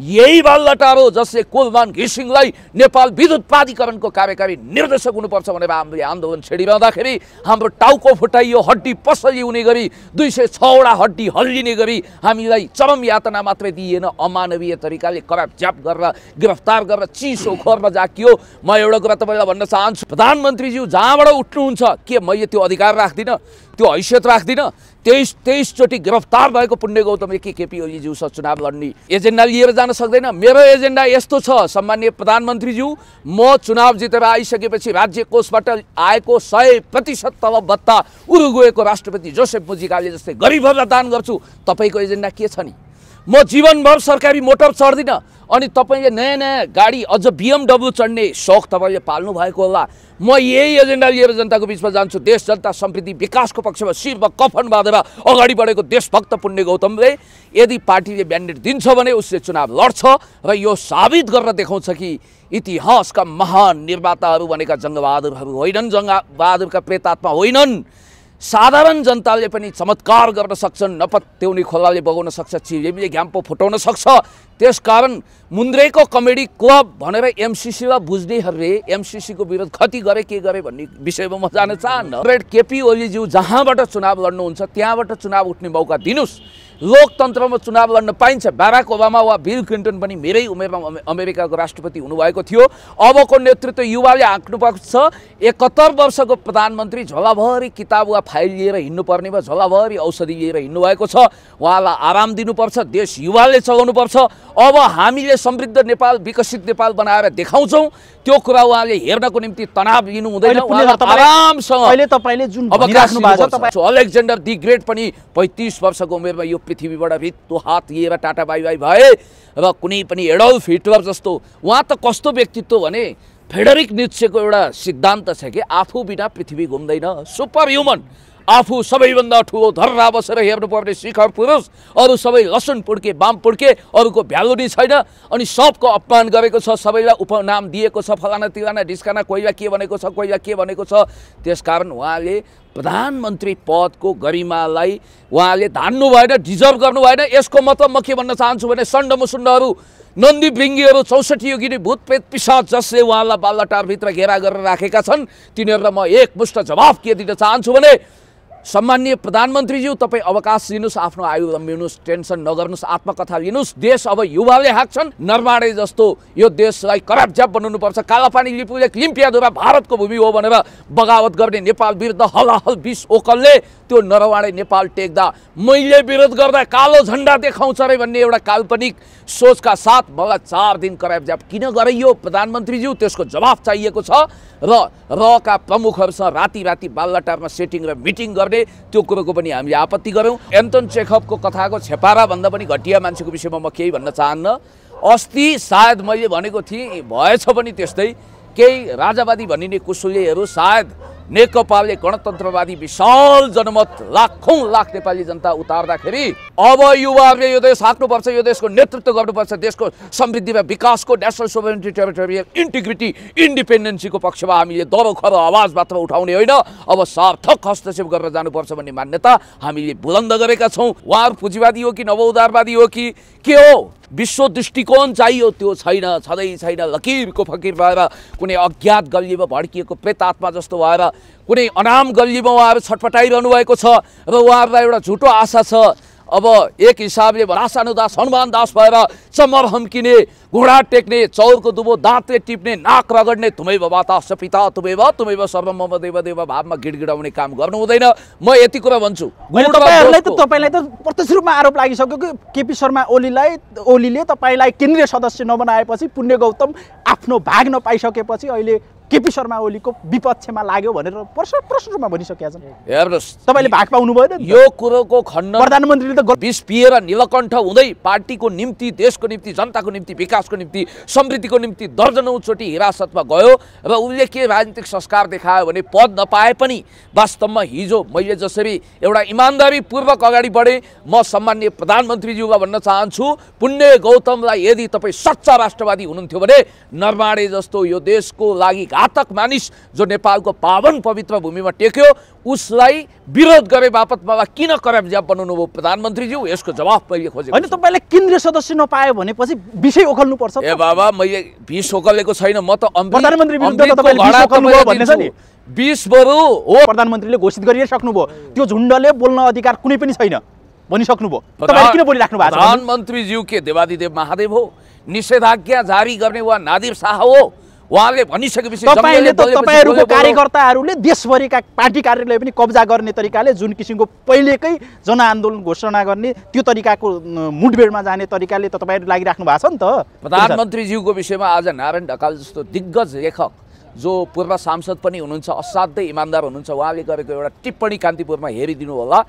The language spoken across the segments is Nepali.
यही हो जसले कुलमान घिसिङलाई नेपाल विद्युत प्राधिकरणको कार्यकारी निर्देशक हुनुपर्छ भनेर हामीले आन्दोलन छेडिरहँदाखेरि हाम्रो टाउको फुटाइयो हड्डी पसली हुने गरी दुई सय छवटा हड्डी हल्लिने गरी हामीलाई चरम यातना मात्रै दिइएन अमानवीय तरिकाले च्याप गरेर गिरफ्तार गरेर चिसो खोरमा जाकियो म एउटा कुरा तपाईँलाई भन्न चाहन्छु प्रधानमन्त्रीज्यू जहाँबाट उठ्नुहुन्छ के मैले त्यो अधिकार राख्दिनँ त्यो हैसियत राख्दिनँ तेइस तेइसचोटि गिरफ्तार भएको पुण्य गौतम के केपी ओलीज्यूसँग चुनाव लड्ने एजेन्डा लिएर जान सक्दैन मेरो एजेन्डा यस्तो छ सम्मान्य प्रधानमन्त्रीज्यू म चुनाव जितेर आइसकेपछि राज्य कोषबाट आएको सय प्रतिशत तलब भत्ता उरुगुएको राष्ट्रपति जोसेफ मुजिकाले जस्तै गरिबहरूलाई दान गर्छु तपाईँको एजेन्डा के छ नि म जीवनभर सरकारी मोटर चढ्दिनँ अनि तपाईँले नयाँ नयाँ गाडी अझ बिएमडब्लु चढ्ने सोख तपाईँले पाल्नु भएको होला म यही एजेन्डा लिएर जनताको बिचमा जान्छु देश जनता समृद्धि विकासको पक्षमा शिरमा कफन बाँधेर अगाडि बढेको देशभक्त पुण्य गौतमले यदि पार्टीले ब्यान्डेड दिन्छ भने उसले चुनाव लड्छ र यो साबित गरेर देखाउँछ कि इतिहासका महान निर्माताहरू भनेका जङ्गबहादुरहरू होइनन् जङ्गबहादुरका प्रेतात्मा होइनन् साधारण जनताले पनि चमत्कार गर्न सक्छन् नपत्याउने खोलाले बगाउन सक्छ चिरेमीले घ्याम्पो फुटाउन सक्छ त्यसकारण मुन्द्रेको कमेडी क्लब भनेर एमसिसीलाई बुझ्नेहरूले एमसिसीको विरोध कति गरे के गरे भन्ने विषयमा म जान चाहन्न केपी ओलीज्यू जहाँबाट चुनाव लड्नुहुन्छ त्यहाँबाट चुनाव उठ्ने मौका दिनुहोस् लोकतन्त्रमा चुनाव लड्न पाइन्छ बाराक ओबामा वा बिल क्लिन्टन पनि मेरै उमेरमा अमेरिकाको राष्ट्रपति हुनुभएको थियो अबको नेतृत्व युवाले छ एकहत्तर वर्षको प्रधानमन्त्री झोलाभरि किताब वा फाइल लिएर हिँड्नुपर्ने वा झोलाभरि औषधि लिएर भएको छ उहाँलाई आराम दिनुपर्छ देश युवाले चलाउनुपर्छ अब हामीले समृद्ध नेपाल विकसित नेपाल बनाएर देखाउँछौँ त्यो कुरा उहाँले हेर्नको निम्ति तनाव लिनु हुँदैन आरामसँग अलेक्जेन्डर दि ग्रेट पनि पैँतिस वर्षको उमेरमा यो पृथ्वीबाट भित्तो हात लिएर टाटा बाई बाई भए र कुनै पनि एडल हिटलर जस्तो उहाँ त कस्तो व्यक्तित्व भने फेडरिक निश्चयको एउटा सिद्धान्त छ कि आफू बिना पृथ्वी घुम्दैन सुपर ह्युमन आफू सबैभन्दा ठुलो धर्रा बसेर हेर्नुपर्ने शिखर पुरुष अरू सबै लसुन पुड्के बाम पुड्के अरूको भ्यालु छैन अनि सबको अपमान गरेको छ सबैलाई उपनाम दिएको छ फलाना तिलाना डिस्काना कोहीलाई के भनेको छ कोहीलाई के भनेको छ त्यसकारण उहाँले प्रधानमन्त्री पदको गरिमालाई उहाँले धान्नु भएन डिजर्भ गर्नु भएन यसको मतलब म के भन्न चाहन्छु भने सण्ड मुसुण्डहरू नन्दी बृङ्गीहरू चौसठी योगिनी भूतप्रेत पिसाद जसले उहाँलाई बाल्लाटारभित्र घेरा गरेर राखेका छन् तिनीहरूलाई म एकमुष्ट जवाफ के दिन चाहन्छु भने सम्मान्य प्रधानमन्त्रीज्यू तपाईँ अवकाश लिनुहोस् आफ्नो आयु लम्बिनुहोस् टेन्सन नगर्नुहोस् आत्मकथा लिनुहोस् देश अब युवाले हाँक्छन् नरवाडे जस्तो यो देशलाई करापझ्याप बनाउनुपर्छ कालापानी लिपुले लिम्पियादुरा भारतको भूमि हो भनेर बगावत गर्ने नेपाल विरुद्ध हलाहल बिस ओकलले त्यो नरवाडे नेपाल टेक्दा मैले विरोध गर्दा कालो झन्डा देखाउँछ अरे भन्ने एउटा काल्पनिक सोचका साथ मलाई चार दिन करापझ्याप किन गराइयो प्रधानमन्त्रीज्यू त्यसको जवाफ चाहिएको छ र रका प्रमुखहरूसँग राति राति बाल्लाटारमा सेटिङ र मिटिङ गर्ने गर्ने त्यो कुरोको पनि हामीले आपत्ति गऱ्यौँ एन्टन चेकअपको कथाको छेपाराभन्दा पनि घटिया मान्छेको विषयमा म केही भन्न चाहन्न अस्ति सायद मैले भनेको थिएँ भएछ पनि त्यस्तै केही राजावादी भनिने कुसुलेहरू सायद नेकपाले गणतन्त्रवादी विशाल जनमत लाखौँ लाख नेपाली जनता उतार्दाखेरि अब युवाहरूले यो देश हाँक्नुपर्छ यो देशको नेतृत्व गर्नुपर्छ देशको समृद्धिमा विकासको नेसनल सोभरेन्टी टेरिटोरियल इन्टिग्रिटी इन्डिपेन्डेन्सीको पक्षमा हामीले दरोखर आवाज मात्र उठाउने होइन अब सार्थक हस्तक्षेप गरेर जानुपर्छ भन्ने मान्यता हामीले बुलन्द गरेका छौँ उहाँहरू पुँजीवादी हो कि नव हो कि के हो विश्व दृष्टिकोण चाहियो त्यो छैन छँदै छैन लकिरको फकिर भएर कुनै अज्ञात गल्लीमा भड्किएको प्रेतात्मा जस्तो भएर कुनै अनाम गल्लीमा उहाँहरू छटपटाइरहनु भएको छ र उहाँहरूलाई एउटा झुटो आशा छ अब एक हिसाबले रासानुदास हनुमान दास भएर चम्मर हम्किने घुँडा टेक्ने चौरको दुबो दाँतले टिप्ने नाक रगड्ने तुमै बाता सपिता तुमै भयो तुमै भयो सर्व मम देव देव भावमा गिडाउने काम गर्नु हुँदैन म यति कुरा भन्छु तपाईँहरूलाई त तपाईँलाई त प्रत्यक्ष रूपमा आरोप लागिसक्यो कि केपी शर्मा ओलीलाई ओलीले तपाईँलाई केन्द्रीय सदस्य नबनाएपछि पुण्य गौतम आफ्नो भाग नपाइसकेपछि अहिले केपी शर्मा ओलीको विपक्षमा लाग्यो भनेर प्रश्न प्रश्न रूपमा भनिसकेका छन् हेर्नुहोस् तपाईँले भाग पाउनु भएन यो कुरोको खण्ड प्रधानमन्त्रीले त विष पिएर निलकण्ठ हुँदै पार्टीको निम्ति देशको निम्ति जनताको निम्ति विकासको निम्ति समृद्धिको निम्ति दर्जनौचोटि हिरासतमा गयो र उसले के राजनीतिक संस्कार देखायो भने पद नपाए पनि वास्तवमा हिजो मैले जसरी एउटा इमान्दारीपूर्वक अगाडि बढेँ म सम्मान्य प्रधानमन्त्रीज्यूमा भन्न चाहन्छु पुण्य गौतमलाई यदि तपाईँ सच्चा राष्ट्रवादी हुनुहुन्थ्यो भने नरमाडे जस्तो यो देशको लागि घातक मानिस जो नेपालको पावन पवित्र भूमिमा टेक्यो उसलाई विरोध गरे बापत बाबा किन ज्याप बनाउनु भयो प्रधानमन्त्रीज्यू यसको जवाफ मैले खोजेको होइन तपाईँले केन्द्रीय सदस्य नपायो भनेपछि विषय ओखल्नु पर्छ ए बाबा मैले बिस ओखलेको छैन म त प्रधानमन्त्री बिस बरु हो प्रधानमन्त्रीले घोषित गरिसक्नुभयो त्यो झुन्डले बोल्न अधिकार कुनै पनि छैन किन भएको प्रधानमन्त्रीज्यू के देवादिदेव महादेव हो निषेधाज्ञा जारी गर्ने वा नादिर शाह हो उहाँहरूले भनिसकेपछि तपाईँले त तपाईँहरूको कार्यकर्ताहरूले देशभरिका पार्टी कार्यालय पनि कब्जा गर्ने तरिकाले जुन किसिमको पहिलेकै जनआन्दोलन घोषणा गर्ने त्यो तरिकाको मुठभेडमा जाने तरिकाले त तपाईँहरू लागिराख्नु भएको छ नि त प्रधानमन्त्रीज्यूको विषयमा आज नारायण ढकाल जस्तो दिग्गज लेखक जो पूर्व सांसद पनि हुनुहुन्छ असाध्यै इमान्दार हुनुहुन्छ उहाँले गरेको एउटा टिप्पणी कान्तिपुरमा हेरिदिनु होला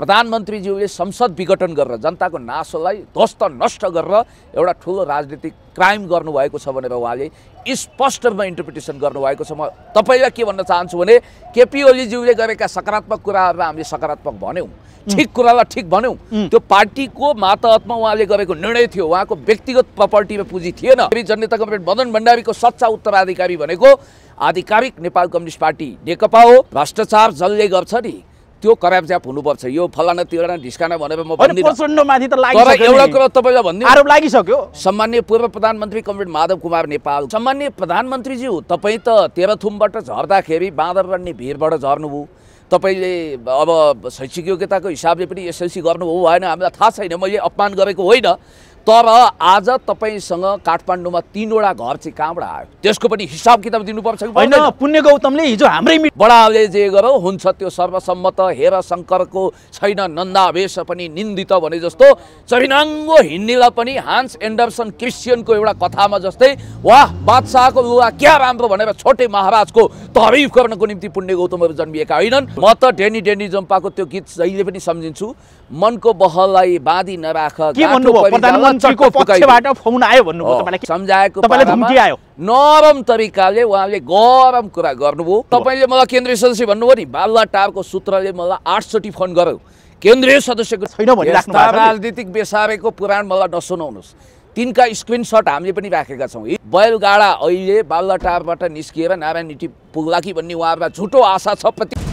प्रधानमन्त्रीज्यूले संसद विघटन गरेर जनताको नासोलाई ध्वस्त नष्ट गरेर एउटा ठुलो राजनीतिक क्राइम गर्नुभएको छ भनेर उहाँले स्पष्ट रूपमा इन्टरप्रिटेसन गर्नुभएको छ म तपाईँलाई के भन्न चाहन्छु भने केपी ओलीज्यूले गरेका सकारात्मक कुराहरूलाई हामीले सकारात्मक भन्यौँ ठिक कुरालाई ठिक भन्यौँ त्यो पार्टीको मातहतमा उहाँले गरेको निर्णय थियो उहाँको व्यक्तिगत प्रपर्टीमा पुँजी थिएन फेरि जनता कम्प्रेट मदन भण्डारीको सच्चा उत्तराधिकारी भनेको आधिकारिक नेपाल कम्युनिस्ट पार्टी नेकपा हो भ्रष्टाचार जसले गर्छ नि त्यो ज्याप हुनुपर्छ यो फलाना तिराना ढिस्काना भनेर म भन्दिनँ तर एउटा कुरो तपाईँलाई आरोप लागिसक्यो सम्मान्य पूर्व प्रधानमन्त्री कमरेड माधव कुमार नेपाल सम्मान्य प्रधानमन्त्रीज्यू तपाईँ त तेह्रथुमबाट झर्दाखेरि बाँदर बन्ने भिरबाट झर्नुभयो तपाईँले अब शैक्षिक योग्यताको हिसाबले पनि एसएलसी गर्नुभयो भएन हामीलाई थाहा छैन मैले अपमान गरेको होइन तर आज तपाईँसँग काठमाडौँमा तिनवटा घर चाहिँ कहाँबाट आयो त्यसको पनि हिसाब किताब दिनुपर्छ होइन पुण्य गौतमले हिजो हाम्रै बडाले जे गरौँ हुन्छ त्यो सर्वसम्मत हेर शङ्करको छैन नन्दावेश पनि निन्दित भने जस्तो चरिनाङ्गो हिँड्नेलाई पनि हान्स एन्डरसन क्रिस्चियनको एउटा कथामा जस्तै वा बादशाहको लुगा क्या राम्रो भनेर छोटे महाराजको तरिफ गर्नको निम्ति पुण्य गौतमहरू जन्मिएका होइनन् म त डेनी डेनी जम्पाको त्यो गीत जहिले पनि सम्झिन्छु मनको बहललाई बाँधी नराख मञ्चको पक्षबाट फोन आयो भन्नु सम्झाएको तपाईँलाई धम्की आयो नरम तरिकाले उहाँले गरम कुरा गर्नुभयो तपाईँले मलाई केन्द्रीय सदस्य भन्नुभयो नि टावरको सूत्रले मलाई आठचोटि फोन गर्यो केन्द्रीय सदस्यको छैन राजनीतिक बेसारेको पुराण मलाई नसुनाउनुहोस् तिनका स्क्रिनसट हामीले पनि राखेका छौँ बैलगाडा अहिले टावरबाट निस्किएर नारायण नीति पुग्ला कि भन्ने उहाँहरूलाई झुटो आशा छ प्रति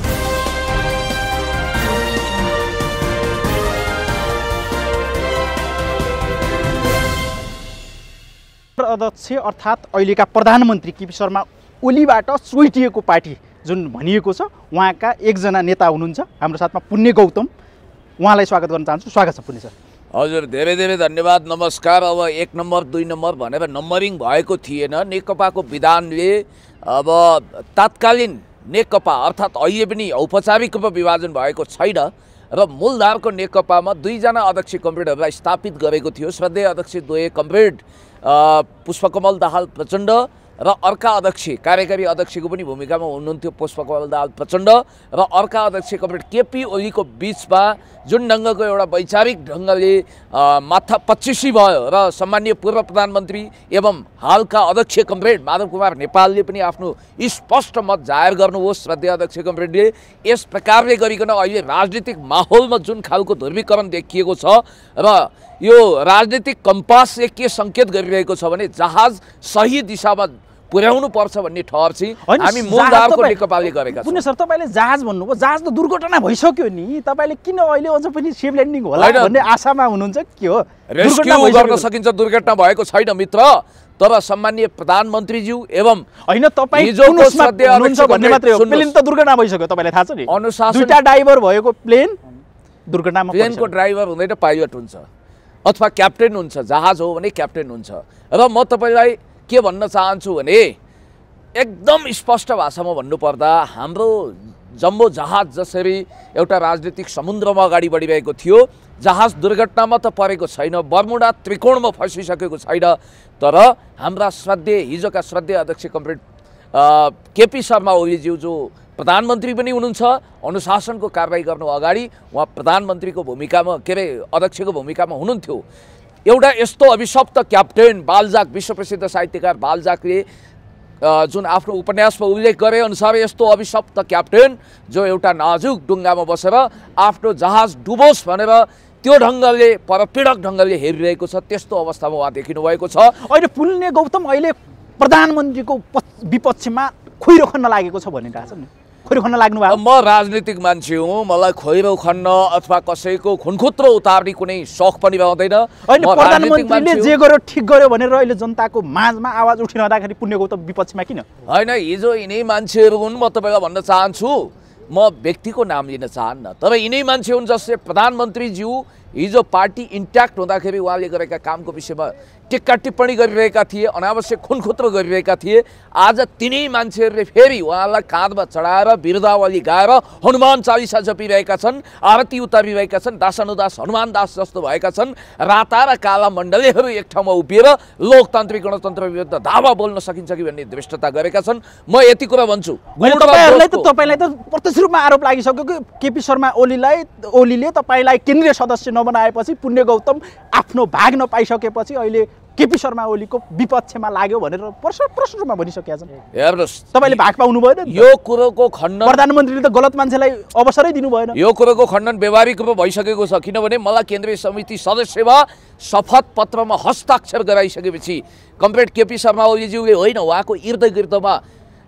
अध्यक्ष अर्थात् अहिलेका प्रधानमन्त्री केपी शर्मा ओलीबाट सोइटिएको पार्टी जुन भनिएको छ उहाँका एकजना नेता हुनुहुन्छ हाम्रो साथमा पुण्य गौतम उहाँलाई स्वागत गर्न चाहन्छु स्वागत छ पुण्य सर हजुर धेरै धेरै धन्यवाद नमस्कार अब एक नम्बर दुई नम्बर भनेर नम्बरिङ भएको थिएन नेकपाको विधानले अब तात्कालीन नेकपा अर्थात् अहिले पनि औपचारिक रूपमा विभाजन भएको छैन र मूलधारको नेकपामा दुईजना अध्यक्ष कम्प्रेडहरूलाई स्थापित गरेको थियो श्रद्धेय अध्यक्ष द्वय कम्प्रेड पुष्पकमल दाहाल प्रचण्ड र अर्का अध्यक्ष कार्यकारी अध्यक्षको पनि भूमिकामा हुनुहुन्थ्यो पुष्पकमल दाहाल प्रचण्ड र अर्का अध्यक्ष कमरेड केपी ओलीको बिचमा जुन ढङ्गको एउटा वैचारिक ढङ्गले माथा पच्चिसी भयो र सम्मान्य पूर्व प्रधानमन्त्री एवं हालका अध्यक्ष कमरेड माधव कुमार नेपालले पनि आफ्नो स्पष्ट मत जाहेर गर्नुहोस् श्रद्धेय अध्यक्ष कमरेडले यस प्रकारले गरिकन अहिले राजनीतिक माहौलमा जुन खालको ध्रुवीकरण देखिएको छ र यो राजनीतिक कम्पासले के सङ्केत गरिरहेको छ भने जहाज सही दिशामा पुर्याउनु पर्छ भन्ने ठहर चाहिँ हामी मूलधारको नेकपाले गरेका छौँ सर तपाईँले जहाज भन्नुभयो जहाज त दुर्घटना भइसक्यो नि तपाईँले किन अहिले अझ पनि सेफ ल्यान्डिङ होला भन्ने आशामा हुनुहुन्छ के हो रेस्क्यु गर्न सकिन्छ दुर्घटना भएको छैन मित्र तर सम्मान्य प्रधानमन्त्रीज्यू एवं होइन तपाईँ भन्ने मात्रै हो प्लेन त दुर्घटना भइसक्यो तपाईँलाई थाहा छ नि अनुसार दुईटा ड्राइभर भएको प्लेन दुर्घटनामा प्लेनको ड्राइभर हुँदैन पाइलट हुन्छ अथवा क्याप्टेन हुन्छ जहाज हो भने क्याप्टेन हुन्छ र म तपाईँलाई के भन्न चाहन्छु भने एकदम स्पष्ट भाषामा भन्नुपर्दा हाम्रो जम्बो जहाज जसरी एउटा राजनीतिक समुद्रमा अगाडि बढिरहेको थियो जहाज दुर्घटनामा त परेको छैन बर्मुडा त्रिकोणमा फसिसकेको छैन तर हाम्रा श्रद्धे हिजोका श्रद्धे अध्यक्ष कमरेड केपी शर्मा ओलीज्यू जो प्रधानमन्त्री पनि हुनुहुन्छ अनुशासनको कारवाही गर्नु अगाडि उहाँ प्रधानमन्त्रीको भूमिकामा के अरे अध्यक्षको भूमिकामा हुनुहुन्थ्यो एउटा यस्तो अभिशप्त क्याप्टेन बालजाक विश्वप्रसिद्ध साहित्यकार बालजाकले जुन आफ्नो उपन्यासमा उल्लेख गरे अनुसार यस्तो अभिशप्त क्याप्टेन जो एउटा नाजुक डुङ्गामा बसेर आफ्नो जहाज डुबोस् भनेर त्यो ढङ्गले परपीडक ढङ्गले हेरिरहेको छ त्यस्तो अवस्थामा उहाँ देखिनु भएको छ अहिले पुल्ने गौतम अहिले प्रधानमन्त्रीको विपक्षमा खुइरो खन्न लागेको छ छ नि खोइरो खन्न लाग्नु भएको म राजनीतिक मान्छे हुँ मलाई खोइरो खन्न अथवा कसैको खुनखुत्रो उतार्ने कुनै सख पनि रहँदैन होइन प्रधानमन्त्रीले जे गर्यो ठिक गर्यो भनेर अहिले जनताको माझमा आवाज उठिरहँदाखेरि पुण्यको त विपक्षमा किन होइन हिजो यिनै मान्छेहरू हुन् म तपाईँलाई भन्न चाहन्छु म व्यक्तिको नाम लिन चाहन्न तर यिनै मान्छे हुन् जसले प्रधानमन्त्रीज्यू हिजो पार्टी इन्ट्याक्ट हुँदाखेरि उहाँले गरेका कामको विषयमा टिक्का टिप्पणी गरिरहेका थिए अनावश्यक खुनखुत्रो गरिरहेका थिए आज तिनै मान्छेहरूले फेरि उहाँलाई काँधमा चढाएर बिरुदावली गाएर हनुमान चालिसा जपिरहेका छन् आरती उतारिरहेका छन् दासानुदास हनुमान दास जस्तो भएका छन् राता र काला मण्डलीहरू एक ठाउँमा उभिएर लोकतान्त्रिक गणतन्त्र विरुद्ध धावा बोल्न सकिन्छ कि भन्ने दृष्टता गरेका छन् म यति कुरा भन्छु तपाईँलाई त प्रत्यक्ष रूपमा आरोप लागिसक्यो कि केपी शर्मा ओलीलाई ओलीले तपाईँलाई केन्द्रीय सदस्य नबनाएपछि पुण्य गौतम आफ्नो भाग नपाइसकेपछि अहिले केपी शर्मा ओलीको विपक्षमा लाग्यो भनेर प्रश्न प्रश्नमा भनिसकेका छन् हेर्नुहोस् तपाईँले भाग पाउनु भएन यो कुरोको खण्डन प्रधानमन्त्रीले त गलत मान्छेलाई अवसरै दिनु भएन यो कुरोको खण्डन व्यवहारिक रूपमा भइसकेको छ किनभने मलाई केन्द्रीय समिति सदस्य भए शपथ पत्रमा हस्ताक्षर गराइसकेपछि कम्प्रेड केपी शर्मा ओलीज्यूले होइन उहाँको इर्द गिर्दमा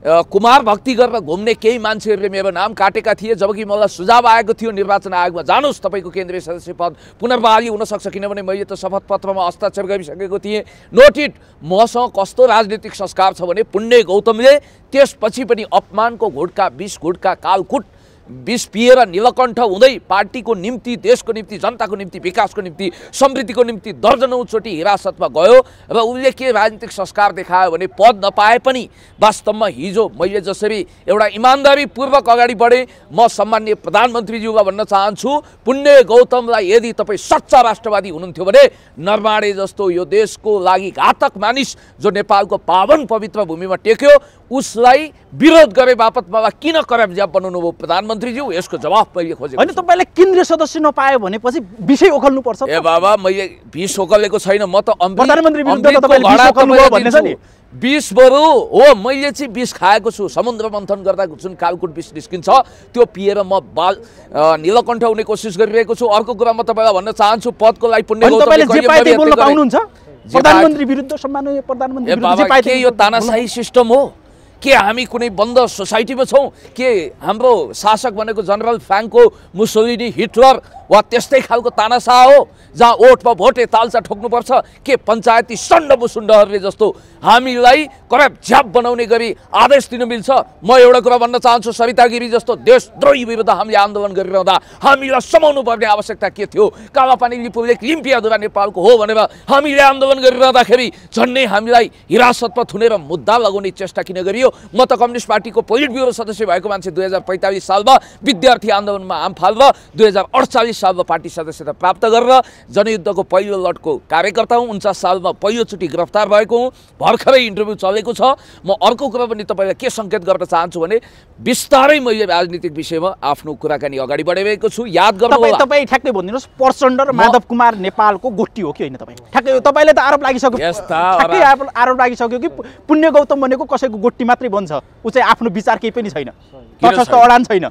कुमार भक्ति गरेर घुम्ने केही मान्छेहरूले मेरो नाम काटेका थिए जबकि मलाई सुझाव आएको थियो निर्वाचन आयोगमा जानुहोस् तपाईँको केन्द्रीय सदस्य पद पुनर्बहाली हुनसक्छ किनभने मैले त शपथ पत्रमा हस्ताक्षर गरिसकेको थिएँ नोटिट मसँग कस्तो राजनीतिक संस्कार छ भने पुण्य गौतमले त्यसपछि पनि अपमानको घुटका बिस घुटका कालकुट विष पिएर निलकण्ठ हुँदै पार्टीको निम्ति देशको निम्ति जनताको निम्ति विकासको निम्ति समृद्धिको निम्ति दर्जनौचोटि हिरासतमा गयो र उसले के राजनीतिक संस्कार देखायो भने पद नपाए पनि वास्तवमा हिजो मैले जसरी एउटा इमान्दारीपूर्वक अगाडि बढेँ म सम्मान्य प्रधानमन्त्रीज्यूलाई भन्न चाहन्छु पुण्य गौतमलाई यदि तपाईँ सच्चा राष्ट्रवादी हुनुहुन्थ्यो भने नरमाडे जस्तो यो देशको लागि घातक मानिस जो नेपालको पावन पवित्र भूमिमा टेक्यो उसलाई विरोध गरे बापत बाबा किन बनाउनु भयो प्रधानमन्त्रीज्यू यसको जवाफ मैले खोजेको होइन तपाईँले केन्द्रीय सदस्य नपायो भनेपछि विषय ओखल्नुपर्छ ए बाबा मैले बिस ओखलेको छैन म त बिस बरु हो मैले चाहिँ बिस खाएको छु समुद्र मन्थन गर्दा जुन कालकुट बिस निस्किन्छ त्यो पिएर म बाल निलकण्ठ हुने कोसिस गरिरहेको छु अर्को कुरा म तपाईँलाई भन्न चाहन्छु पदको लागि पुण्य प्रधानमन्त्री विरुद्ध सम्मान प्रधानमन्त्री यो तानाशाही सिस्टम हो के हामी कुनै बन्द सोसाइटीमा छौँ के हाम्रो शासक भनेको जनरल फ्याङ्को मुसोलिनी हिटलर वा त्यस्तै खालको तानासा हो जहाँ ओठमा भोटे तालसा ठोक्नुपर्छ के पञ्चायती सण्ड मुसुण्डहरूले जस्तो हामीलाई करप झ्याप बनाउने गरी आदेश दिनु मिल्छ म एउटा कुरा भन्न चाहन्छु सविता गिरी जस्तो देशद्रोही विरुद्ध हामीले आन्दोलन गरिरहँदा हामीलाई समाउनु पर्ने आवश्यकता के थियो कालापानी लिम्पिया लिम्पियाधुरा नेपालको हो भनेर हामीले आन्दोलन गरिरहँदाखेरि झन्डै हामीलाई हिरासतमा थुनेर मुद्दा लगाउने चेष्टा किन गरियो म त कम्युनिस्ट पार्टीको पोलिट ब्युरो सदस्य भएको मान्छे दुई हजार पैँतालिस सालमा विद्यार्थी आन्दोलनमा आम र दुई हजार अडचालिस सालमा पार्टी सदस्यता प्राप्त गरेर जनयुद्धको पहिलो लटको कार्यकर्ता हुँ उन्चास सालमा पहिलोचोटि गिरफ्तार भएको हुँ भर्खरै इन्टरभ्यू चलेको छ म अर्को कुरा पनि तपाईँलाई के सङ्केत गर्न चाहन्छु भने बिस्तारै मैले राजनीतिक विषयमा आफ्नो कुराकानी अगाडि बढाइरहेको छु याद गर्नु तपाईँ ठ्याक्कै भनिदिनुहोस् प्रचण्ड र माधव कुमार नेपालको गोटी हो कि होइन तपाईँ ठ्याक्कै तपाईँले त आरोप लागिसक्यो आरोप लागिसक्यो कि पुण्य गौतम भनेको कसैको गोटीमा मात्रै बन्छ ऊ चाहिँ आफ्नो विचार केही पनि छैन तटस्थ अडान छैन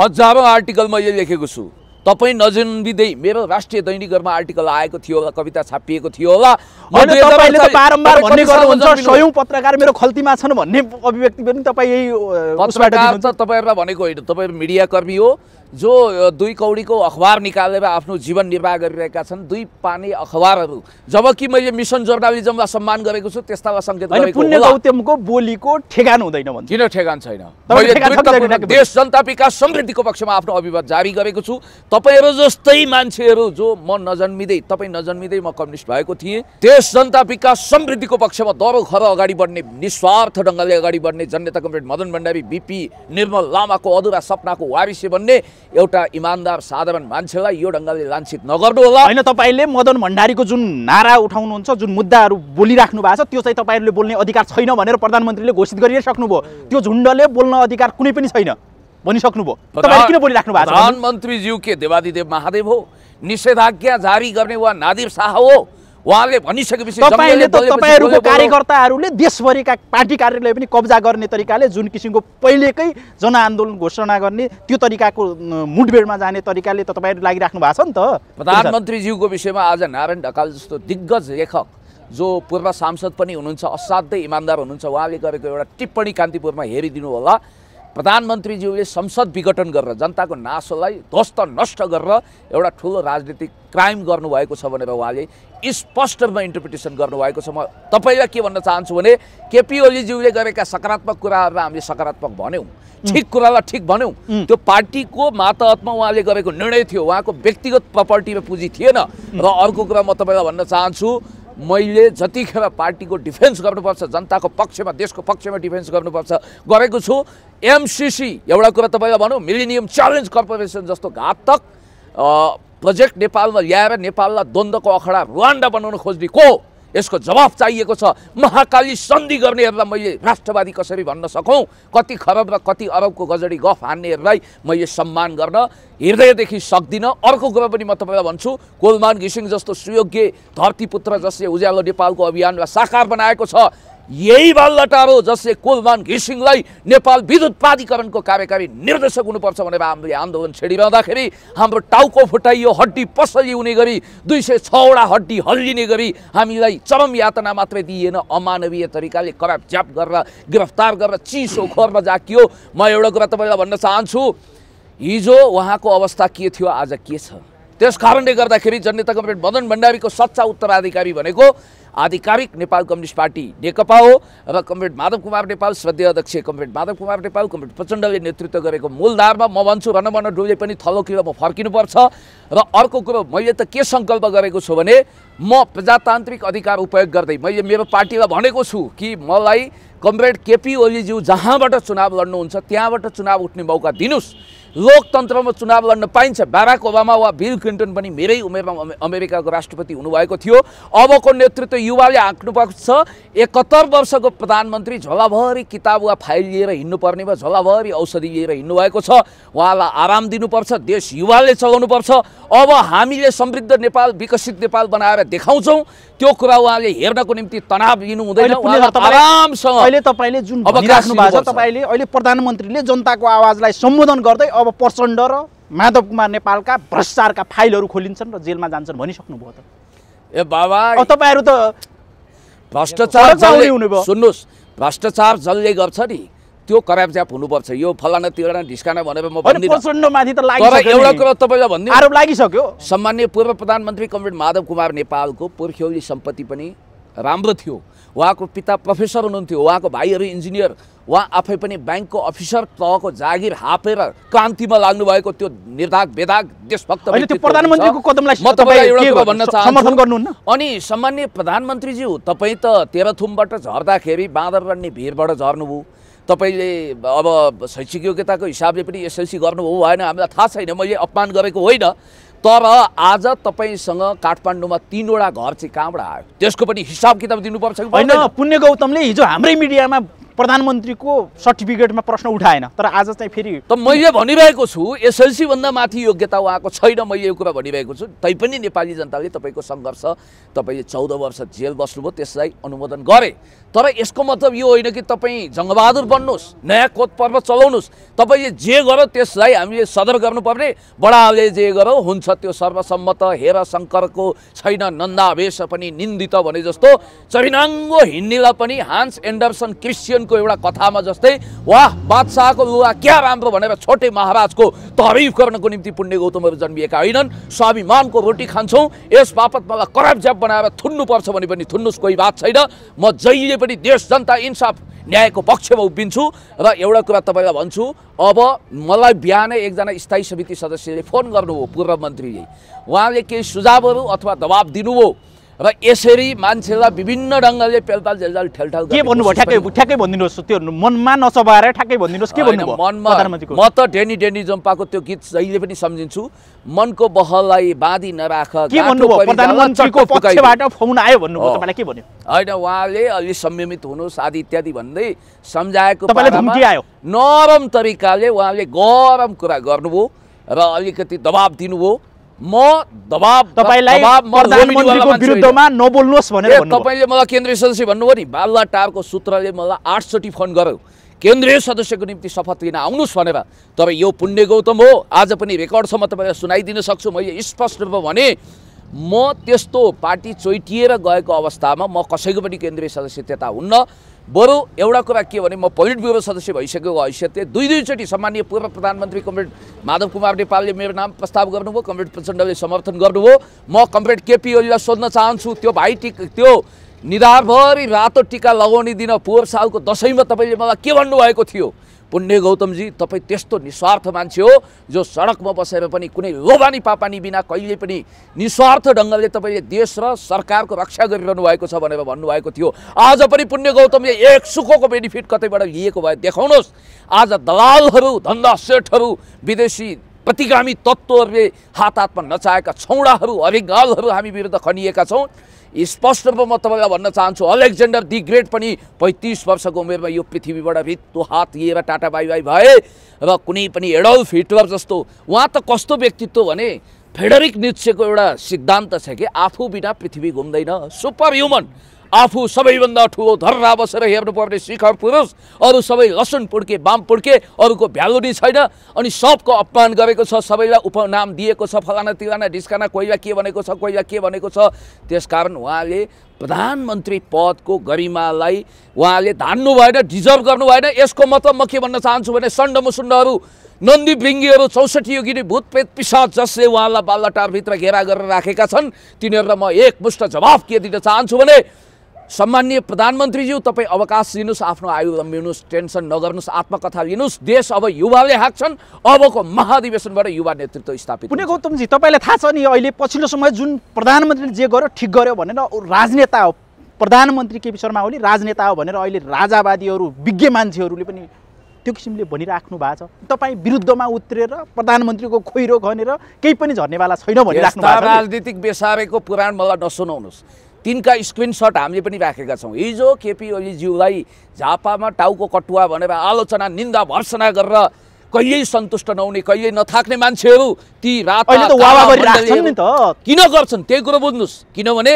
हजारौँ आर्टिकल मैले लेखेको छु तपाईँ नजन्बिँदै मेरो राष्ट्रिय दैनिकहरूमा आर्टिकल आएको थियो होला कविता छापिएको थियो होला बारम्बार भन्ने गर्नुहुन्छ सयौँ पत्रकार मेरो खल्तीमा छन् भन्ने अभिव्यक्ति पनि तपाईँ यही तपाईँहरूलाई भनेको होइन तपाईँहरू मिडियाकर्मी हो जो दुई कौडीको अखबार निकालेर आफ्नो जीवन निर्वाह गरिरहेका छन् दुई पानी अखबारहरू जबकि मैले मिसन जर्नालिजमलाई सम्मान गरेको छु त्यस्तालाई सङ्केत बोलीको ठेगान हुँदैन किन ठेगान छैन देश जनता विकास समृद्धिको पक्षमा आफ्नो अभिवाद जारी गरेको छु तपाईँहरू जस्तै मान्छेहरू जो म नजन्मिँदै तपाईँ नजन्मिँदै म कम्युनिस्ट भएको थिएँ देश जनता विकास समृद्धिको पक्षमा दरो खर अगाडि बढ्ने निस्वार्थ ढङ्गले अगाडि बढ्ने जनता कमरेड मदन भण्डारी बिपी निर्मल लामाको अधुरा सपनाको वारिसे बन्ने एउटा इमान्दार साधारण मान्छेलाई यो ढङ्गले लान्छित नगर्नु होला होइन तपाईँले मदन भण्डारीको जुन नारा उठाउनुहुन्छ जुन मुद्दाहरू बोलिराख्नु भएको छ त्यो चाहिँ तपाईँहरूले बोल्ने अधिकार छैन भनेर प्रधानमन्त्रीले घोषित गरिसक्नुभयो त्यो झुन्डले बोल्न अधिकार कुनै पनि छैन भनिसक्नुभयो किन बोलिराख्नु भएको छ प्रधानमन्त्रीज्यू के देवादिदेव महादेव हो निषेधाज्ञा जारी गर्ने वा नादिर शाह हो उहाँले भनिसकेपछि तपाईँले त तपाईँहरूको कार्यकर्ताहरूले देशभरिका पार्टी कार्यालय पनि कब्जा गर्ने तरिकाले जुन किसिमको पहिलेकै जनआन्दोलन घोषणा गर्ने त्यो तरिकाको मुठभेडमा जाने तरिकाले त तपाईँहरू लागिराख्नु भएको छ नि त प्रधानमन्त्रीज्यूको विषयमा आज नारायण ढकाल जस्तो दिग्गज लेखक जो पूर्व सांसद पनि हुनुहुन्छ असाध्यै इमान्दार हुनुहुन्छ उहाँले गरेको एउटा टिप्पणी कान्तिपुरमा हेरिदिनु होला प्रधानमन्त्रीज्यूले संसद विघटन गरेर जनताको नासोलाई ध्वस्त नष्ट गरेर एउटा ठुलो राजनीतिक क्राइम गर्नुभएको छ भनेर उहाँले स्पष्ट रूपमा इन्टरप्रिटेसन गर्नुभएको छ म तपाईँलाई के भन्न चाहन्छु भने केपी ओलीज्यूले गरेका सकारात्मक कुराहरूमा हामीले सकारात्मक भन्यौँ ठिक कुरालाई ठिक भन्यौँ त्यो पार्टीको मातहतमा उहाँले गरेको निर्णय थियो उहाँको व्यक्तिगत प्रपर्टीमा पुँजी थिएन र अर्को कुरा म तपाईँलाई भन्न चाहन्छु मैले जतिखेर पार्टीको डिफेन्स गर्नुपर्छ जनताको पक्षमा देशको पक्षमा डिफेन्स गर्नुपर्छ गरेको छु एमसिसी एउटा कुरा तपाईँलाई भनौँ मिलिनियम च्यालेन्ज कर्पोरेसन जस्तो घातक प्रोजेक्ट नेपालमा ल्याएर नेपाललाई द्वन्द्वको अखडा रुवान्डा बनाउन खोज्ने को यसको जवाफ चाहिएको छ महाकाली सन्धि गर्नेहरूलाई मैले राष्ट्रवादी कसरी भन्न सकौँ कति खरब र कति अरबको गजडी गफ हान्नेहरूलाई मैले सम्मान गर्न हृदयदेखि सक्दिनँ अर्को कुरा पनि म तपाईँलाई भन्छु कोलमान घिसिङ जस्तो सुयोग्य धरतीपुत्र जसले उज्यालो नेपालको अभियानलाई साकार बनाएको छ यही बल्लटारो जसले कुलमान घिसिङलाई नेपाल विद्युत प्राधिकरणको कार्यकारी निर्देशक हुनुपर्छ भनेर हामीले आन्दोलन छेडिरहँदाखेरि हाम्रो टाउको फुटाइयो हड्डी पसली हुने गरी दुई सय छवटा हड्डी हल्लिने गरी हामीलाई चरम यातना मात्रै दिइएन अमानवीय तरिकाले कराप गरेर गिरफ्तार गरेर चिसो खोरमा जाकियो म एउटा कुरा तपाईँलाई भन्न चाहन्छु हिजो उहाँको अवस्था के थियो आज के छ त्यस कारणले गर्दाखेरि जनता कमरेड मदन भण्डारीको सच्चा उत्तराधिकारी भनेको आधिकारिक नेपाल कम्युनिस्ट पार्टी नेकपा हो र कमरेड माधव कुमार नेपाल श्रद्धेय अध्यक्ष कमरेड माधव कुमार नेपाल कमरेड प्रचण्डले नेतृत्व गरेको मूलधारमा म भन्छु भन डुले पनि थलोतिर म फर्किनुपर्छ र अर्को कुरो मैले त के सङ्कल्प गरेको छु भने म प्रजातान्त्रिक अधिकार उपयोग गर्दै मैले मेरो पार्टीलाई भनेको छु कि मलाई कमरेड केपी ओलीज्यू जहाँबाट चुनाव लड्नुहुन्छ त्यहाँबाट चुनाव उठ्ने मौका दिनुहोस् लोकतन्त्रमा चुनाव लड्न पाइन्छ बाराक ओबामा वा बिल क्लिन्टन पनि मेरै उमेरमा अमेरिकाको राष्ट्रपति हुनुभएको थियो अबको नेतृत्व युवाले आँक्नुपर्छ एकहत्तर वर्षको प्रधानमन्त्री झोलाभरि किताब वा फाइल लिएर हिँड्नुपर्ने वा झोलाभरि औषधि लिएर भएको छ उहाँलाई आराम दिनुपर्छ देश युवाले चलाउनुपर्छ अब हामीले समृद्ध नेपाल विकसित नेपाल बनाएर देखाउँछौँ त्यो कुरा उहाँले हेर्नको निम्ति तनाव लिनु हुँदैन तपाईँले तपाईँले अहिले प्रधानमन्त्रीले जनताको आवाजलाई सम्बोधन गर्दै अब प्रचण्ड र माधव कुमार नेपालका भ्रष्टाचारका फाइलहरू खोलिन्छन् र जेलमा जान्छन् भनिसक्नुभयो त ए बाबा तपाईँहरू त भ्रष्टाचार सुन्नुहोस् भ्रष्टाचार जसले गर्छ नि त्यो करापच्याप हुनुपर्छ यो फलाना तिराना ढिस्काना भनेर म तर एउटा कुरा तपाईँलाई आरोप लागिसक्यो सम्मान्य पूर्व प्रधानमन्त्री कमरेड माधव कुमार नेपालको पुर्ख्यौली सम्पत्ति पनि राम्रो थियो उहाँको पिता प्रोफेसर हुनुहुन्थ्यो उहाँको भाइहरू इन्जिनियर उहाँ आफै पनि ब्याङ्कको अफिसर तहको जागिर हापेर क्रान्तिमा लाग्नु भएको त्यो निर्धाक बेदाग देशभक्त अनि सम्मान्य प्रधानमन्त्रीज्यू तपाईँ त तेह्रथुमबाट झर्दाखेरि बाँदर रन्ने भिरबाट झर्नुभयो तपाईँले अब शैक्षिक योग्यताको हिसाबले पनि एसएलसी गर्नुभयो भएन हामीलाई थाहा छैन मैले अपमान गरेको होइन तर आज तपाईँसँग काठमाडौँमा तिनवटा घर चाहिँ कहाँबाट आयो त्यसको पनि हिसाब किताब दिनुपर्छ कि होइन पुण्य गौतमले हिजो हाम्रै मिडियामा प्रधानमन्त्रीको सर्टिफिकेटमा प्रश्न उठाएन तर आज चाहिँ फेरि त मैले भनिरहेको छु एसएलसीभन्दा माथि योग्यता उहाँको छैन मैले यो कुरा भनिरहेको छु तैपनि नेपाली जनताले तपाईँको सङ्घर्ष तपाईँले चौध वर्ष जेल बस्नुभयो त्यसलाई अनुमोदन गरे तर यसको मतलब यो होइन कि तपाईँ जङ्गबहादुर बन्नुहोस् नयाँ कोत पर्व चलाउनुहोस् तपाईँले जे गरौँ त्यसलाई हामीले सदर गर्नुपर्ने बडाले जे गरौँ हुन्छ त्यो सर्वसम्मत हेर शङ्करको छैन नन्दावेश पनि निन्दित भने जस्तो चरिनाङ्गो हिँड्नेलाई पनि हान्स एन्डरसन क्रिस्चियनको एउटा कथामा जस्तै वाह बादशाहको लुगा क्या राम्रो भनेर छोटे महाराजको तरिफ गर्नको निम्ति पुण्य गौतमहरू जन्मिएका होइनन् स्वाभिमानको रोटी खान्छौँ यस बापत मलाई करप ज्याप बनाएर थुन्नुपर्छ भने पनि थुन्नुहोस् कोही बात छैन म जहिले पनि देश जनता इन्साफ न्यायको पक्षमा उभिन्छु र एउटा कुरा तपाईँलाई भन्छु अब मलाई बिहानै एकजना स्थायी समिति सदस्यले फोन गर्नुभयो पूर्व मन्त्रीले उहाँले केही सुझावहरू अथवा दबाब दिनुभयो र यसरी मान्छेलाई विभिन्न ढङ्गले पेलपाल जेलजाल ठेलठाल के भन्नुभयो ठ्याक्कै ठ्याक्कै भनिदिनुहोस् त्यो मनमा नसभाएर ठ्याक्कै भनिदिनुहोस् के भन्नु मनमा म त डेनी डेनी जम्पाको त्यो गीत जहिले पनि सम्झिन्छु मनको बहललाई बाँधी नराख के भन्नुभयो प्रधानमन्त्रीको पक्षबाट फोन आयो के भन्यो होइन उहाँले अलि संयमित हुनुहोस् आदि इत्यादि भन्दै सम्झाएको आयो नरम तरिकाले उहाँले गरम कुरा गर्नुभयो र अलिकति दबाब दिनुभयो म दबाब तपाईँलाई प्रधानमन्त्रीको विरुद्धमा नबोल्नुहोस् भनेर तपाईँले मलाई केन्द्रीय सदस्य भन्नुभयो नि टारको सूत्रले मलाई आठचोटि फोन गर्यो केन्द्रीय सदस्यको निम्ति शपथ लिन आउनुहोस् भनेर तर यो पुण्य गौतम हो आज पनि रेकर्डसम्म तपाईँलाई सुनाइदिन सक्छु मैले स्पष्ट रूपमा भने म त्यस्तो पार्टी चोइटिएर गएको अवस्थामा म कसैको पनि केन्द्रीय सदस्य त्यता हुन्न बरु एउटा कुरा के भने म पोलिट ब्युरो सदस्य भइसकेको हैसियतले दुई दुईचोटि सम्मानीय पूर्व प्रधानमन्त्री कमरेड माधव कुमार नेपालले मेरो नाम प्रस्ताव गर्नुभयो कमरेड प्रचण्डले समर्थन गर्नुभयो म कमरेड केपी ओलीलाई सोध्न चाहन्छु त्यो भाइ टिक त्यो निधारभरि रातो टिका लगाउने दिन पूर्व सालको दसैँमा तपाईँले मलाई के भन्नुभएको थियो पुण्य गौतमजी तपाईँ त्यस्तो निस्वार्थ मान्छे हो जो सडकमा बसेर पनि कुनै लोभानी पापानी बिना कहिले पनि निस्वार्थ ढङ्गले तपाईँले देश र सरकारको रक्षा गरिरहनु भएको छ भनेर भन्नुभएको थियो आज पनि पुण्य गौतमले एक सुखको बेनिफिट कतैबाट लिएको भए देखाउनुहोस् आज दलालहरू धन्दा सेठहरू विदेशी प्रतिगामी तत्त्वहरूले हात हातमा नचाहेका छौँडाहरू अभिगालहरू हामी विरुद्ध खनिएका छौँ स्पष्ट रूपमा म तपाईँलाई भन्न चाहन्छु अलेक्जेन्डर दि ग्रेट पनि पैँतिस वर्षको उमेरमा यो पृथ्वीबाट भित्तो हात लिएर टाटा बाई बाई भए र कुनै पनि एडल्फ हिटलर जस्तो उहाँ त कस्तो व्यक्तित्व भने फेडरिक निश्चयको एउटा सिद्धान्त छ कि आफू बिना पृथ्वी घुम्दैन सुपर ह्युमन आफू सबैभन्दा ठुलो धर्रा बसेर हेर्नुपर्ने पर्ने शिखर पुरुष अरू सबै लसुन पुड्के बाम पुड्के अरूको भ्यालु छैन अनि सबको अपमान गरेको छ सबैलाई उपनाम दिएको छ फलाना तिलाना ढिस्काना कोहीलाई के भनेको छ कोहीलाई के भनेको छ त्यसकारण उहाँले प्रधानमन्त्री पदको गरिमालाई उहाँले धान्नु भएन डिजर्भ गर्नु भएन यसको मतलब म के भन्न चाहन्छु भने सण्ड मुसुण्डहरू नन्दी भृङ्गीहरू चौसठी योगिनी भूतप्रेत पिसाद जसले उहाँलाई बाल्लाटारभित्र घेरा गरेर राखेका छन् तिनीहरूलाई म एकमुष्ट जवाफ के दिन चाहन्छु भने सम्मान्य प्रधानमन्त्रीज्यू तपाईँ अवकाश लिनुहोस् आफ्नो आयु लम्बिनुहोस् टेन्सन नगर्नुहोस् आत्मकथा लिनुहोस् देश अब युवाले हाँक्छन् अबको महाधिवेशनबाट युवा नेतृत्व स्थापित कुनै गौतमजी तपाईँलाई थाहा छ नि अहिले पछिल्लो समय जुन प्रधानमन्त्रीले जे गर्यो ठिक गर्यो भनेर राजनेता हो प्रधानमन्त्री केपी शर्मा ओली राजनेता हो भनेर अहिले राजावादीहरू विज्ञ मान्छेहरूले पनि त्यो किसिमले भनिराख्नु भएको छ तपाईँ विरुद्धमा उत्रेर प्रधानमन्त्रीको खोइरो खनेर केही पनि झर्नेवाला छैन भनिराख्नु राजनीतिक बेसारेको पुराण मलाई नसुनाउनुहोस् तिनका स्क्रिनसट हामीले पनि राखेका छौँ हिजो केपी ओलीज्यूलाई झापामा टाउको कटुवा भनेर आलोचना निन्दा भर्सना गरेर कहिल्यै सन्तुष्ट नहुने कहिल्यै नथाक्ने मान्छेहरू ती रात किन गर्छन् त्यही कुरो बुझ्नुहोस् किनभने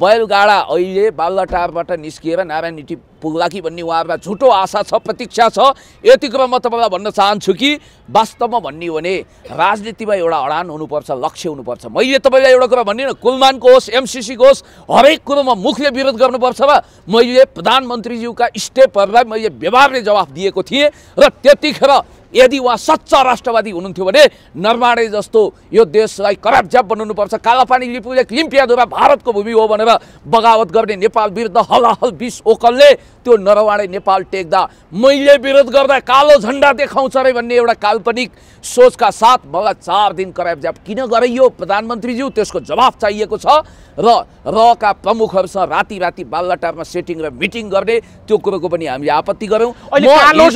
बैलगाडा अहिले बालुवाटारबाट निस्किएर नारायण निटी पुग्ला कि भन्ने उहाँहरूमा झुटो आशा छ प्रतीक्षा छ यति कुरा म तपाईँलाई भन्न चाहन्छु कि वास्तवमा भन्ने हो भने राजनीतिमा एउटा अडान हुनुपर्छ लक्ष्य हुनुपर्छ मैले तपाईँलाई एउटा कुरा भन्दिनँ कुलमानको होस् एमसिसीको होस् हरेक कुरोमा मुखले विरोध गर्नुपर्छ र मैले प्रधानमन्त्रीज्यूका स्टेपहरूलाई मैले व्यवहारले जवाफ दिएको थिएँ र त्यतिखेर यदि उहाँ सच्चा राष्ट्रवादी हुनुहुन्थ्यो भने नर्माणे जस्तो यो देशलाई ज्याप बनाउनुपर्छ कालापानी लिपुले लिम्पियाद्वारा भारतको भूमि हो भनेर बगावत गर्ने नेपाल विरुद्ध हलाहल बिस ओकलले त्यो नरवाडे नेपाल टेक्दा मैले विरोध गर्दा कालो झन्डा देखाउँछ अरे भन्ने एउटा काल्पनिक सोचका साथ मलाई चार दिन ज्याप किन गराइयो प्रधानमन्त्रीज्यू त्यसको जवाफ चाहिएको छ र रका प्रमुखहरूसँग राति राति बाल्लाटारमा सेटिङ र मिटिङ गर्ने त्यो कुरोको पनि हामीले आपत्ति गऱ्यौँ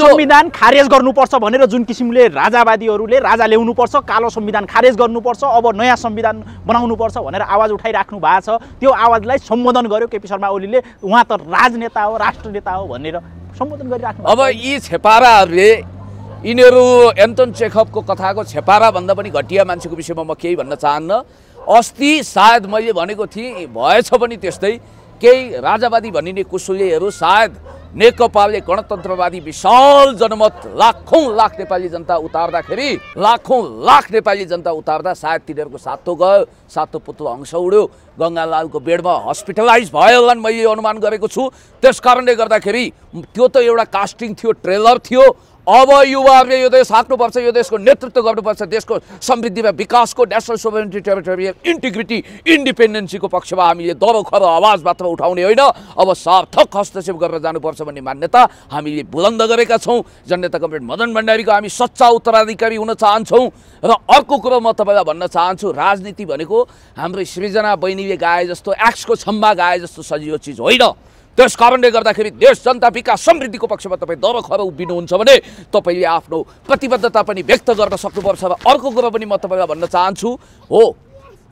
संविधान खारेज गर्नुपर्छ भनेर जुन किसिमले राजावादीहरूले राजा ल्याउनुपर्छ कालो संविधान खारेज गर्नुपर्छ अब नयाँ संविधान बनाउनुपर्छ भनेर आवाज उठाइराख्नु भएको छ त्यो आवाजलाई सम्बोधन गर्यो केपी शर्मा ओलीले उहाँ त राजनेता हो राष्ट्र नेता हो भनेर सम्बोधन गरिराख्नु अब यी छेपाराहरूले यिनीहरू एन्टन चेखपको कथाको छेपाराभन्दा पनि घटिया मान्छेको विषयमा म केही भन्न चाहन्न अस्ति सायद मैले भनेको थिएँ भएछ पनि त्यस्तै केही राजावादी भनिने कुसुलेहरू सायद नेकपाले गणतन्त्रवादी विशाल जनमत लाखौँ लाख नेपाली जनता उतार्दाखेरि लाखौँ लाख नेपाली जनता उतार्दा सायद तिनीहरूको सातो गयो सातो पुतलो अंश उड्यो गङ्गालालको बेडमा हस्पिटलाइज भयो होला मैले अनुमान गरेको छु त्यस कारणले गर्दाखेरि त्यो त एउटा कास्टिङ थियो ट्रेलर थियो अब युवाहरूले यो देश हाँक्नुपर्छ यो देशको नेतृत्व गर्नुपर्छ देशको समृद्धिमा विकासको नेसनल सोभरेन्टी टेरिटोरियल इन्टिग्रिटी इन्डिपेन्डेन्सीको पक्षमा हामीले दरोखर आवाज मात्र उठाउने होइन अब सार्थक हस्तक्षेप गरेर जानुपर्छ भन्ने मान्यता हामीले बुलन्द गरेका छौँ जननेता कमरेड मदन भण्डारीको हामी सच्चा उत्तराधिकारी हुन चाहन्छौँ र अर्को कुरो म तपाईँलाई भन्न चाहन्छु राजनीति भनेको हाम्रो सृजना बहिनीले गाए जस्तो एक्सको छम्बा गाए जस्तो सजिलो चिज होइन त्यस कारणले गर्दाखेरि देश जनता विकास समृद्धिको पक्षमा तपाईँ दब खब उभिनुहुन्छ भने तपाईँले आफ्नो प्रतिबद्धता पनि व्यक्त गर्न सक्नुपर्छ र अर्को कुरा पनि म तपाईँलाई भन्न चाहन्छु हो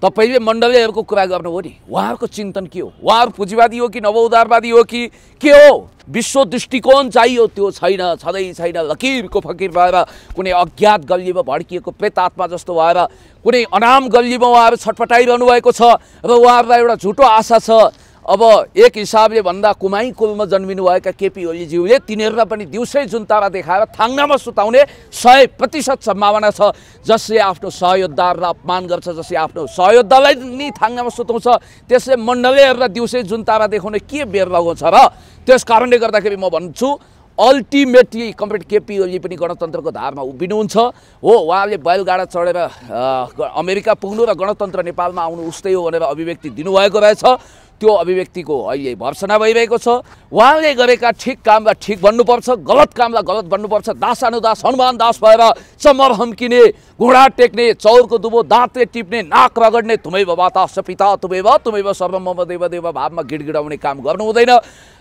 तपाईँले मण्डलीहरूको कुरा गर्नु हो नि उहाँहरूको चिन्तन के हो उहाँहरू पुँजीवादी हो कि नवउदारवादी हो कि के हो विश्व दृष्टिकोण चाहियो त्यो छैन छँदै छैन लकिरको फकिर भएर कुनै अज्ञात गल्लीमा भड्किएको प्रेतात्मा जस्तो भएर कुनै अनाम गल्लीमा उहाँहरू छटपटाइरहनु भएको छ र उहाँहरूलाई एउटा झुटो आशा छ अब एक हिसाबले भन्दा कुमाई कुलमा जन्मिनुभएका केपी ओलीज्यूले तिनीहरूलाई पनि दिउँसै जुन तारा देखाएर थाङ्नामा सुताउने सय प्रतिशत सम्भावना छ जसले आफ्नो सहयोद्धाहरूलाई अपमान गर्छ जसले आफ्नो सहयोद्धालाई नि थाङ्नामा सुताउँछ त्यसले मण्डलेहरूलाई दिउँसै जुन तारा देखाउने के बेर लगाउँछ र त्यस कारणले गर्दाखेरि म भन्छु अल्टिमेटली कम्प्लिट केपी ओली पनि गणतन्त्रको धारमा उभिनुहुन्छ हो उहाँले बैलगाडा चढेर अमेरिका पुग्नु र गणतन्त्र नेपालमा आउनु उस्तै हो भनेर अभिव्यक्ति दिनुभएको रहेछ त्यो अभिव्यक्तिको अहिले भर्सना भइरहेको छ उहाँले गरेका ठिक कामलाई ठिक भन्नुपर्छ गलत कामलाई गलत भन्नुपर्छ दासानुदास हनुमान दास भएर चमर हम्किने घुँडा टेक्ने चौरको दुबो दाँतले टिप्ने नाक रगड्ने तुमै बाता पिता तुमै भ तुमै सर्वम देव देव भावमा गिडगिडाउने काम गर्नु हुँदैन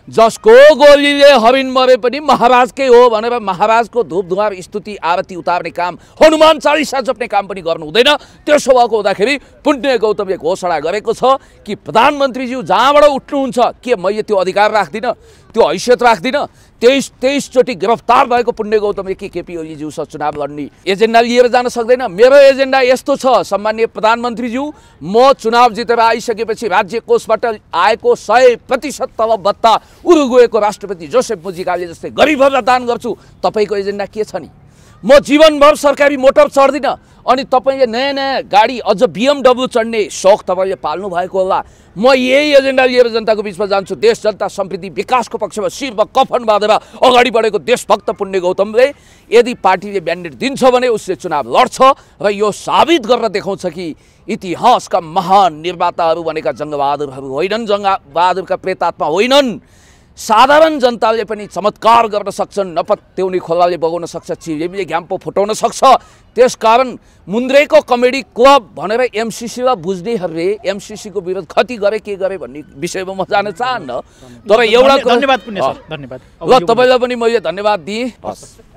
जसको गोलीले हरिण मरे पनि महाराजकै हो भनेर महाराजको धुप धुवार स्तुति आरती उतार्ने काम हनुमान चालिसा जप्ने काम पनि गर्नु हुँदैन त्यसो भएको हुँदाखेरि पुण्य गौतमले घोषणा गरेको छ कि प्रधानमन्त्रीज्यू जहाँबाट उठ्नुहुन्छ के मैले त्यो अधिकार राख्दिनँ त्यो हैसियत राख्दिनँ तेइस तेइसचोटि गिरफ्तार भएको पुण्य गौतम एकी केपी ओलीज्यूसँग चुनाव लड्ने एजेन्डा लिएर जान सक्दैन मेरो एजेन्डा यस्तो छ सम्मान्य प्रधानमन्त्रीज्यू म चुनाव जितेर आइसकेपछि राज्य कोषबाट आएको सय प्रतिशत तलब भत्ता उरुगुएको राष्ट्रपति जोसेफ मुजिकाले जस्तै गरिबहरूलाई दान गर्छु तपाईँको एजेन्डा के छ नि म जीवनभर सरकारी मोटर चढ्दिनँ अनि तपाईँले नयाँ नयाँ गाडी अझ बिएमडब्लु चढ्ने सोख तपाईँले पाल्नु भएको होला म यही एजेन्डा लिएर जनताको बिचमा जान्छु देश जनता समृद्धि विकासको पक्षमा शिरमा कफन बाँधेर अगाडि बढेको देशभक्त पुण्य गौतमले यदि पार्टीले ब्यान्डेड दिन्छ भने उसले चुनाव लड्छ र यो साबित गरेर देखाउँछ कि इतिहासका महान निर्माताहरू भनेका जङ्गबहादुरहरू होइनन् जङ्गबहादुरका प्रेतात्मा होइनन् साधारण जनताले पनि चमत्कार गर्न सक्छन् नपत्याउने खोलाले बगाउन सक्छ चिबेबीले घ्याम्पो फुटाउन सक्छ त्यस कारण मुन्द्रेको कमेडी क्लब भनेर एमसिसीमा बुझ्नेहरूले एमसिसीको विरोध कति गरे के गरे भन्ने विषयमा म जान चाहन्न तर एउटा धन्यवाद ल तपाईँलाई पनि मैले धन्यवाद दिएँ